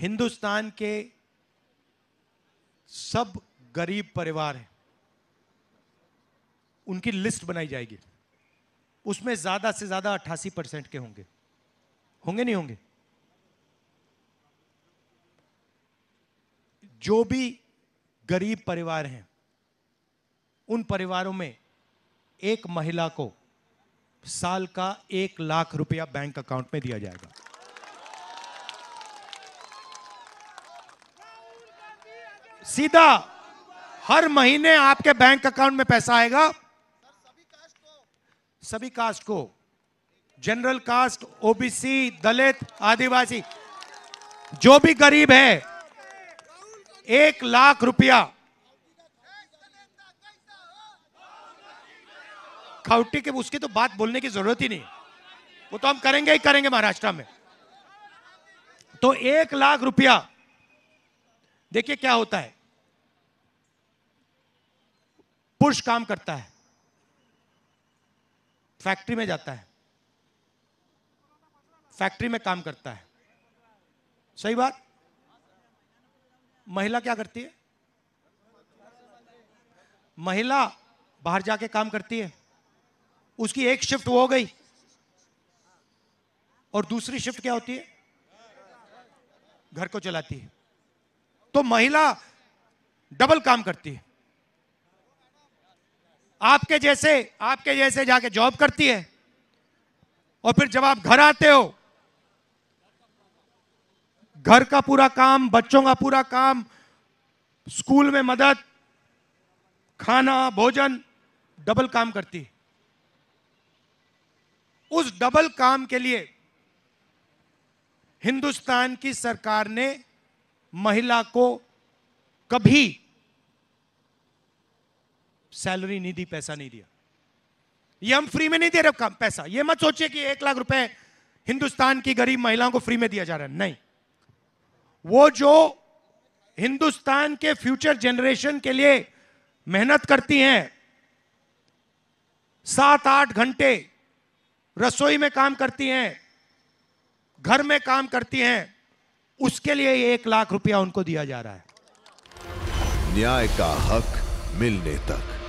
हिंदुस्तान के सब गरीब परिवार हैं उनकी लिस्ट बनाई जाएगी उसमें ज्यादा से ज्यादा अट्ठासी परसेंट के होंगे होंगे नहीं होंगे जो भी गरीब परिवार हैं उन परिवारों में एक महिला को साल का एक लाख रुपया बैंक अकाउंट में दिया जाएगा सीधा हर महीने आपके बैंक अकाउंट में पैसा आएगा सभी कास्ट को general caste OBC Dalit Adivasi जो भी गरीब है एक लाख रुपया खाउटी के उसकी तो बात बोलने की जरूरत ही नहीं वो तो हम करेंगे ही करेंगे महाराष्ट्र में तो एक लाख रुपया देखिए क्या होता है पुरुष काम करता है फैक्ट्री में जाता है फैक्ट्री में काम करता है सही बात महिला क्या करती है महिला बाहर जाके काम करती है उसकी एक शिफ्ट हो गई और दूसरी शिफ्ट क्या होती है घर को चलाती है तो महिला डबल काम करती है आपके जैसे आपके जैसे जाके जॉब करती है और फिर जब आप घर आते हो घर का पूरा काम बच्चों का पूरा काम स्कूल में मदद खाना भोजन डबल काम करती है उस डबल काम के लिए हिंदुस्तान की सरकार ने महिला को कभी सैलरी नहीं दी पैसा नहीं दिया ये हम फ्री में नहीं दे रहे पैसा ये मत सोचिए कि एक लाख रुपए हिंदुस्तान की गरीब महिलाओं को फ्री में दिया जा रहा है नहीं वो जो हिंदुस्तान के फ्यूचर जनरेशन के लिए मेहनत करती हैं सात आठ घंटे रसोई में काम करती हैं घर में काम करती हैं उसके लिए एक लाख रुपया उनको दिया जा रहा है न्याय का हक मिलने तक